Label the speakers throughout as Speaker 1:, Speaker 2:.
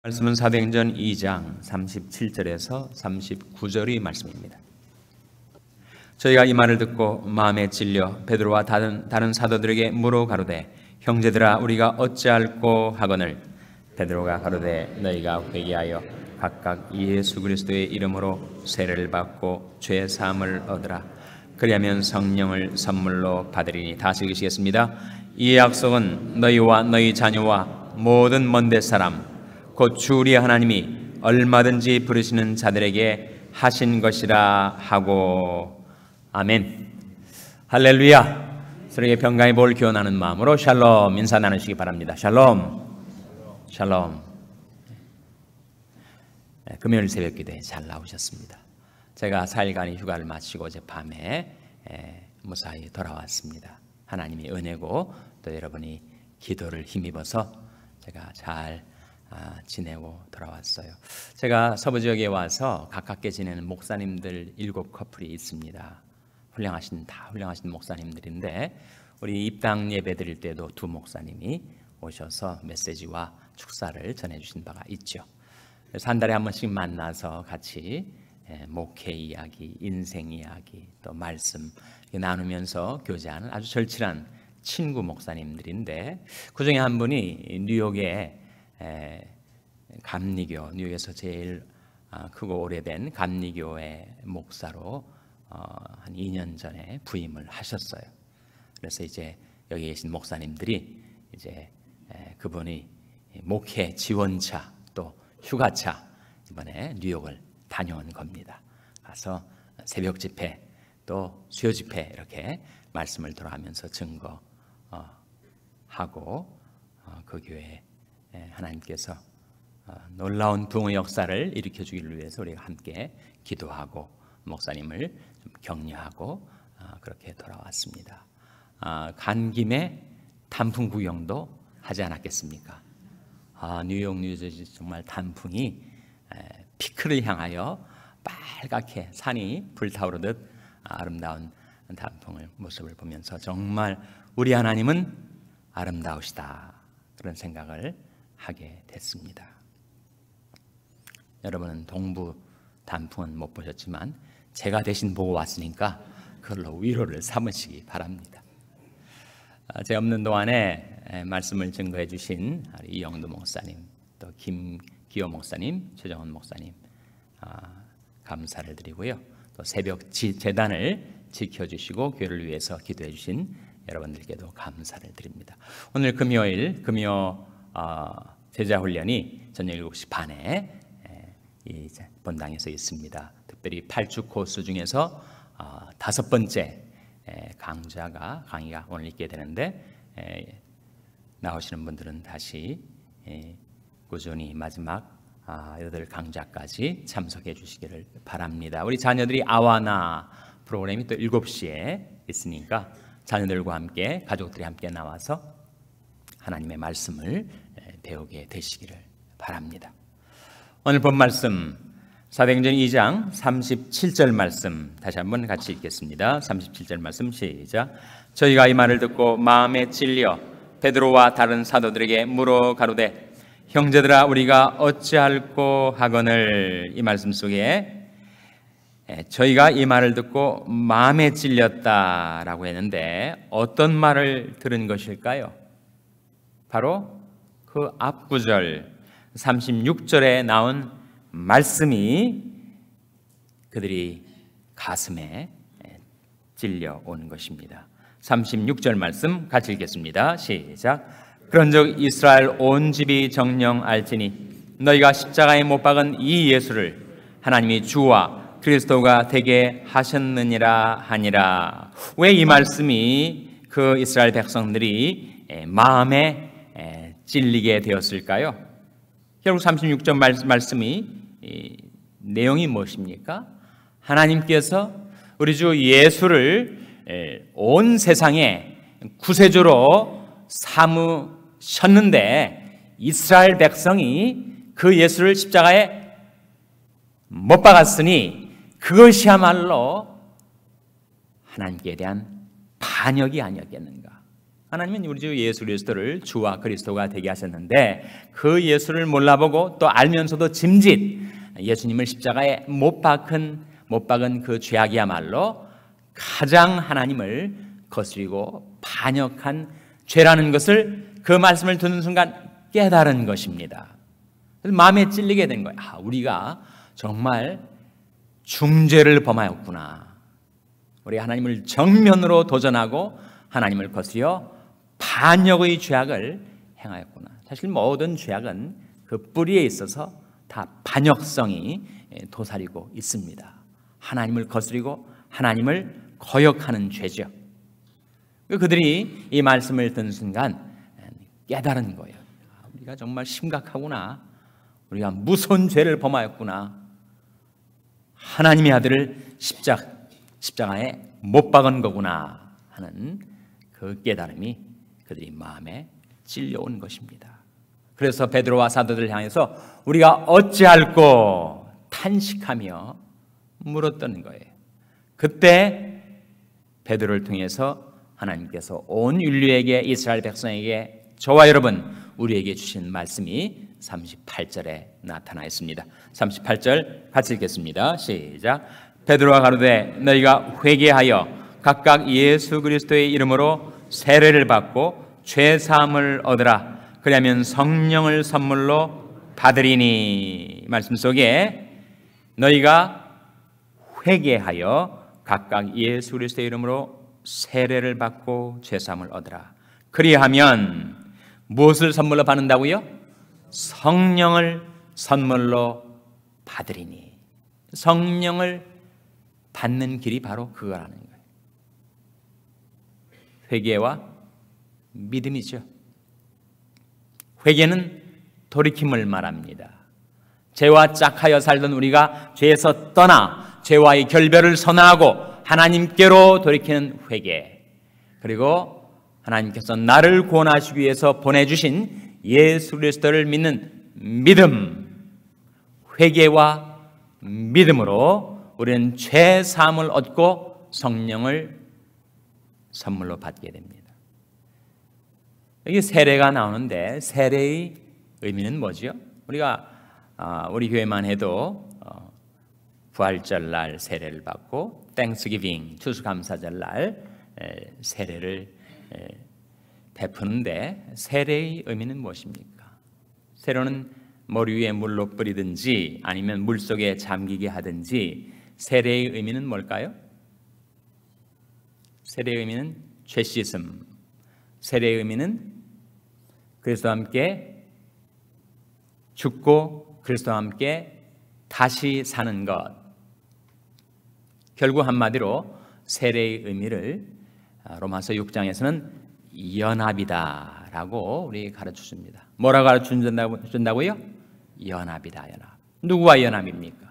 Speaker 1: 말씀은 사도행전 2장 37절에서 39절의 말씀입니다. 저희가 이 말을 듣고 마음에 찔려 베드로와 다른, 다른 사도들에게 물어 가로되 형제들아 우리가 어찌할꼬 하거늘 베드로가 가로되 너희가 회개하여 각각 예수 그리스도의 이름으로 세례를 받고 죄 사함을 얻으라 그리하면 성령을 선물로 받으리니 다시 읽으시겠습니다. 이 약속은 너희와 너희 자녀와 모든 먼데 사람 곧주 우리 하나님이 얼마든지 부르시는 자들에게 하신 것이라 하고 아멘. 할렐루야. 서로에게 병강의 볼 기원하는 마음으로 샬롬 인사 나누시기 바랍니다. 샬롬. 샬롬. 네, 금요일 새벽 기도에 잘 나오셨습니다. 제가 4일간의 휴가를 마치고 제 밤에 예, 무사히 돌아왔습니다. 하나님의 은혜고 또 여러분이 기도를 힘입어서 제가 잘 아, 지내고 돌아왔어요. 제가 서부 지역에 와서 가깝게 지내는 목사님들 일곱 커플이 있습니다. 훌륭하신 다 훌륭하신 목사님들인데 우리 입당 예배 드릴 때도 두 목사님이 오셔서 메시지와 축사를 전해 주신 바가 있죠. 그래서 한 달에 한 번씩 만나서 같이 예, 목회 이야기, 인생 이야기, 또 말씀 나누면서 교제하는 아주 절친한 친구 목사님들인데 그 중에 한 분이 뉴욕에 감리교 뉴욕에서 제일 아, 크고 오래된 감리교의 목사로 어, 한 2년 전에 부임을 하셨어요. 그래서 이제 여기 계신 목사님들이 이제 그분이 목회 지원차 또 휴가차 이번에 뉴욕을 다녀온 겁니다. 가서 새벽 집회 또 수요 집회 이렇게 말씀을 돌아하면서 증거하고 어, 어, 그 교회 예, 하나님께서 어, 놀라운 부흥의 역사를 일으켜 주기를 위해서 우리가 함께 기도하고 목사님을 격려하고 어, 그렇게 돌아왔습니다. 어, 간 김에 단풍 구경도 하지 않았겠습니까? 아, 뉴욕 뉴저지 정말 단풍이 피크를 향하여 빨갛게 산이 불타오르듯 아름다운 단풍을 모습을 보면서 정말 우리 하나님은 아름다우시다 그런 생각을 하게 됐습니다. 여러분은 동부 단풍은 못 보셨지만 제가 대신 보고 왔으니까 그걸로 위로를 삼으시기 바랍니다. 아, 제 없는 동안에 말씀을 증거해 주신 이영도 목사님, 또 김기호 목사님, 최정원 목사님 아, 감사를 드리고요. 또 새벽 재단을 지켜주시고 교회를 위해서 기도해 주신 여러분들께도 감사를 드립니다. 오늘 금요일 금요 어, 제자 훈련이 저녁 7시 반에 예, 이 본당에서 있습니다. 특별히 8주 코스 중에서 어, 다섯 번째 예, 강좌가 강의가 오늘 있게 되는데 예, 나오시는 분들은 다시 꾸준히 마지막 아, 여덟 강좌까지 참석해 주시기를 바랍니다. 우리 자녀들이 아와나 프로그램이 또 7시에 있으니까 자녀들과 함께 가족들이 함께 나와서 하나님의 말씀을 배우게 되시기를 바랍니다. 오늘 본 말씀 사도행전 2장 37절 말씀 다시 한번 같이 읽겠습니다. 37절 말씀 시작. 저희가 이 말을 듣고 마음에 찔려 베드로와 다른 사도들에게 물어 가로되 형제들아 우리가 어찌할꼬 하거늘 이 말씀 속에 예, 저희가 이 말을 듣고 마음에 찔렸다라고 했는데 어떤 말을 들은 것일까요? 바로 그 앞구절 36절에 나온 말씀이 그들이 가슴에 찔려 오는 것입니다. 36절 말씀 같이 읽겠습니다. 시작. 그런즉 이스라엘 온 집이 정령 알지니 너희가 십자가에 못 박은 이 예수를 하나님이 주와 그리스도가 되게 하셨느니라 하니라. 왜 이 말씀이 그 이스라엘 백성들이 마음에 찔리게 되었을까요? 결국 36절 말씀이 내용이 무엇입니까? 하나님께서 우리 주 예수를 온 세상에 구세주로 삼으셨는데 이스라엘 백성이 그 예수를 십자가에 못 박았으니 그것이야말로 하나님께 대한 반역이 아니었겠는가? 하나님은 우리 주 예수 그리스도를 주와 그리스도가 되게 하셨는데 그 예수를 몰라보고 또 알면서도 짐짓 예수님을 십자가에 못 박은 못 박은 그 죄악이야말로 가장 하나님을 거스리고 반역한 죄라는 것을 그 말씀을 듣는 순간 깨달은 것입니다. 그래서 마음에 찔리게 된 거예요. 아, 우리가 정말 중죄를 범하였구나. 우리 하나님을 정면으로 도전하고 하나님을 거스려 반역의 죄악을 행하였구나. 사실 모든 죄악은 그 뿌리에 있어서 다 반역성이 예, 도사리고 있습니다. 하나님을 거스리고 하나님을 거역하는 죄죠. 그 그들이 이 말씀을 듣는 순간 예, 깨달은 거예요. 아, 우리가 정말 심각하구나. 우리가 무서운 죄를 범하였구나. 하나님의 아들을 십자 십자가에 못 박은 거구나 하는 그 깨달음이 그들이 마음에 찔려온 것입니다. 그래서 베드로와 사도들 향해서 우리가 어찌할꼬 탄식하며 물었던 거예요. 그때 베드로를 통해서 하나님께서 온 인류에게 이스라엘 백성에게 저와 여러분 우리에게 주신 말씀이 38절에 나타나 있습니다. 38절 같이 읽겠습니다. 시작. 베드로가 가로되 너희가 회개하여 각각 예수 그리스도의 이름으로 세례를 받고 죄 사함을 얻으라. 그러면 성령을 선물로 받으리니 말씀 속에 너희가 회개하여 각각 예수 그리스도의 이름으로 세례를 받고 죄 사함을 얻으라. 그리하면 무엇을 선물로 받는다고요? 성령을 선물로 받으리니. 성령을 받는 길이 바로 그거라는 거예요. 회개와 믿음이죠. 회개는 돌이킴을 말합니다. 죄와 짝하여 살던 우리가 죄에서 떠나 죄와의 결별을 선언하고 하나님께로 돌이키는 회개. 그리고 하나님께서 나를 구원하시기 위해서 보내주신 예수 그리스도를 믿는 믿음, 회개와 믿음으로 우리는 죄 사함을 얻고 성령을 선물로 받게 됩니다. 여기 세례가 나오는데 세례의 의미는 뭐지 우리가 아, 우리 교회만 해도 어, 부활절 날 세례를 받고 땡스기빙 추수감사절 날 세례를 베푸는데 세례의 의미는 무엇입니까? 세례는 머리 위에 물로 뿌리든지 아니면 물 속에 잠기게 하든지 세례의 의미는 뭘까요? 세례의 의미는 죄 씻음. 세례의 의미는 그리스도와 함께 죽고 그리스도와 함께 다시 사는 것. 결국 한마디로 세례의 의미를 아, 로마서 6장에서는 연합이다라고 우리 가르쳐 줍니다. 뭐라 가르쳐 준다고요? 연합이다, 연합. 누구와 연합입니까?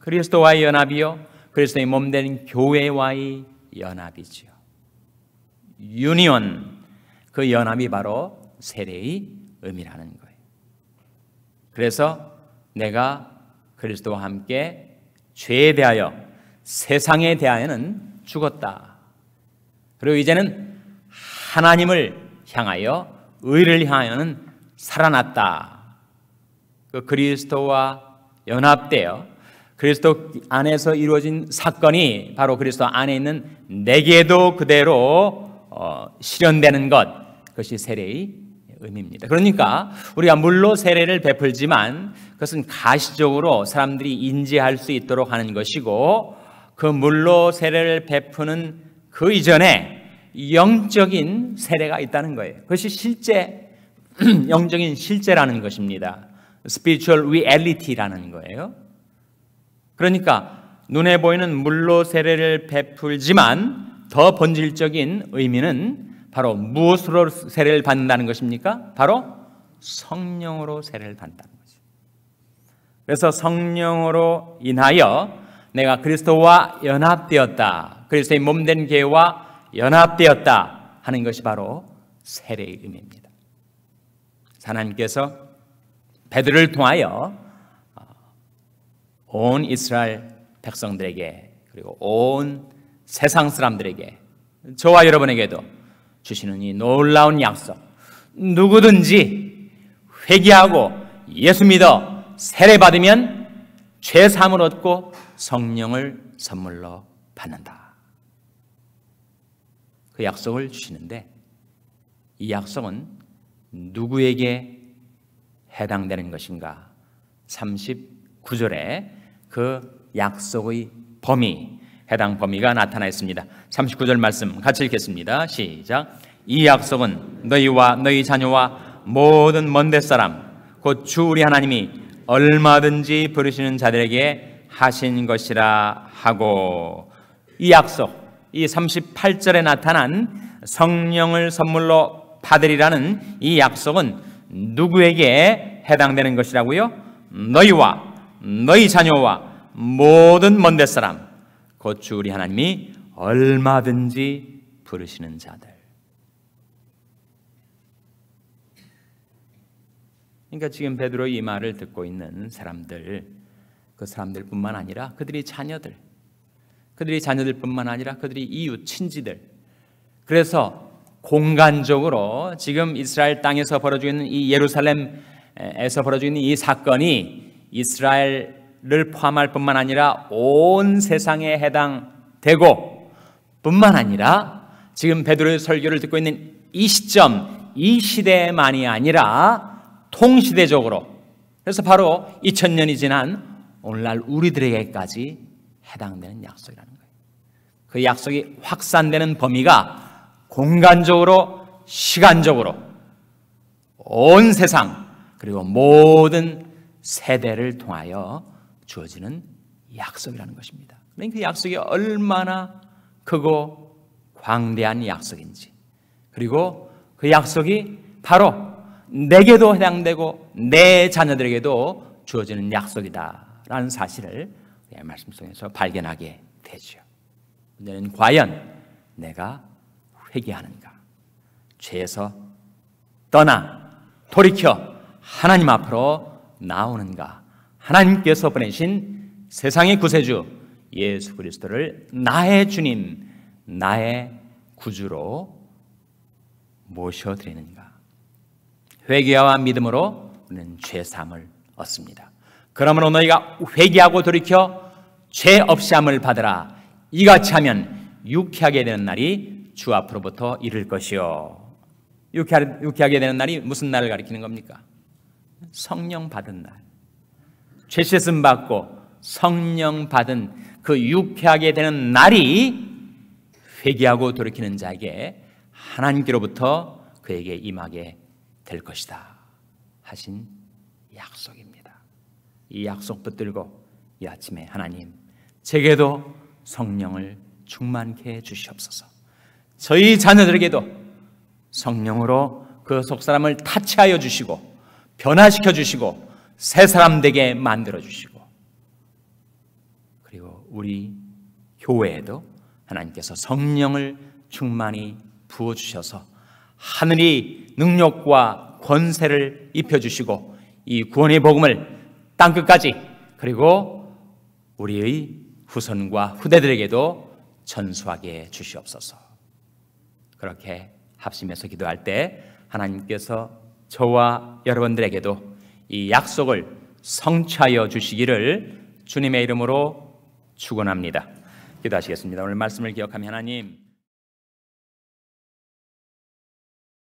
Speaker 1: 그리스도와의 연합이요. 그리스도의 몸 되는 교회와의 연합이지요. 유니온 그 연합이 바로 세례의 의미라는 거예요. 그래서 내가 그리스도와 함께 죄에 대하여 세상에 대하여는 죽었다. 그리고 이제는 하나님을 향하여 의를 향하여는 살아났다. 그 그리스도와 연합되어 그리스도 안에서 이루어진 사건이 바로 그리스도 안에 있는 내게도 그대로 어, 실현되는 것 그것이 세례의 의미입니다. 그러니까 우리가 물로 세례를 베풀지만 그것은 가시적으로 사람들이 인지할 수 있도록 하는 것이고 그 물로 세례를 베푸는 그 이전에 영적인 세례가 있다는 거예요. 그것이 실제 영적인 실제라는 것입니다. spiritual reality라는 거예요. 그러니까 눈에 보이는 물로 세례를 베풀지만 더 본질적인 의미는 바로 무엇으로 세례를 받는다는 것입니까? 바로 성령으로 세례를 받는다는 거죠. 그래서 성령으로 인하여 내가 그리스도와 연합되었다. 그리스도의 몸된 개와 연합되었다 하는 것이 바로 세례의 의미입니다. 하나님께서 베드를 통하여 온 이스라엘 백성들에게 그리고 온 세상 사람들에게 저와 여러분에게도 주시는 이 놀라운 약속 누구든지 회개하고 예수 믿어 세례 받으면 죄 사함을 얻고 성령을 선물로 받는다. 그 약속을 주시는데 이 약속은 누구에게 해당되는 것인가? 39절에 그 약속의 범위, 해당 범위가 나타나 있습니다. 39절 말씀 같이 읽겠습니다. 시작. 이 약속은 너희와 너희 자녀와 모든 먼데 사람 곧 주 우리 하나님이 얼마든지 부르시는 자들에게 하신 것이라 하고 이 약속 이 38절에 나타난 성령을 선물로 받으리라는 이 약속은 누구에게 해당되는 것이라고요? 너희와 너희 자녀와 모든 먼데 사람 곧 주 우리 하나님이 얼마든지 부르시는 자들. 그러니까 지금 베드로의 이 말을 듣고 있는 사람들 그 사람들뿐만 아니라 그들이 자녀들 그들이 자녀들뿐만 아니라 그들이 이웃 친지들 그래서 공간적으로 지금 이스라엘 땅에서 벌어지고 있는 이 예루살렘에서 벌어지고 있는 이 사건이 이스라엘을 포함할 뿐만 아니라 온 세상에 해당되고 뿐만 아니라 지금 베드로의 설교를 듣고 있는 이 시점, 이 시대만이 아니라 통시대적으로 그래서 바로 2000년이 지난 오늘날 우리들에게까지 해당되는 약속이라는 거예요. 그 약속이 확산되는 범위가 공간적으로, 시간적으로 온 세상 그리고 모든 세대를 통하여 주어지는 약속이라는 것입니다. 그러니그 약속이 얼마나 크고 광대한 약속인지 그리고 그 약속이 바로 내게도 해당되고 내 자녀들에게도 주어지는 약속이다라는 사실을 말씀 속에서 발견하게 되죠. 문제는 과연 내가 회개하는가? 죄에서 떠나 돌이켜 하나님 앞으로 나오는가? 하나님께서 보내신 세상의 구세주 예수 그리스도를 나의 주님, 나의 구주로 모셔드리는가? 회개와 믿음으로 우리는 죄삼을 얻습니다. 그러므로 너희가 회개하고 돌이켜 죄 없이함을 받으라. 이같이 하면 유쾌하게 되는 날이 주 앞으로부터 이를 것이요. 유쾌하게 되는 날이 무슨 날을 가리키는 겁니까? 성령 받은 날. 죄 씻음 받고 성령 받은 그 유쾌하게 되는 날이 회개하고 돌이키는 자에게 하나님께로부터 그에게 임하게 될 것이다 하신 약속입니다. 이 약속 붙들고 이 아침에 하나님 제게도 성령을 충만케 해 주시옵소서. 저희 자녀들에게도 성령으로 그 속사람을 타치하여 주시고 변화시켜 주시고 새 사람 되게 만들어 주시고 그리고 우리 교회에도 하나님께서 성령을 충만히 부어 주셔서 하늘이 능력과 권세를 입혀 주시고 이 구원의 복음을 땅 끝까지 그리고 우리의 후손과 후대들에게도 전수하게 주시옵소서. 그렇게 합심해서 기도할 때 하나님께서 저와 여러분들에게도 이 약속을 성취하여 주시기를 주님의 이름으로 축원합니다. 기도하시겠습니다. 오늘 말씀을 기억하며 하나님